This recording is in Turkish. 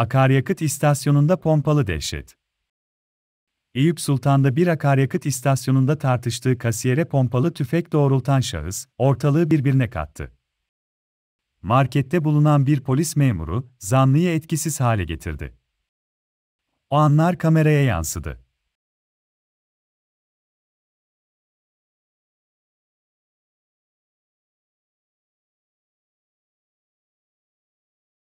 Akaryakıt istasyonunda pompalı dehşet. Eyüp Sultan'da bir akaryakıt istasyonunda tartıştığı kasiyere pompalı tüfek doğrultan şahıs, ortalığı birbirine kattı. Markette bulunan bir polis memuru, zanlıyı etkisiz hale getirdi. O anlar kameraya yansıdı.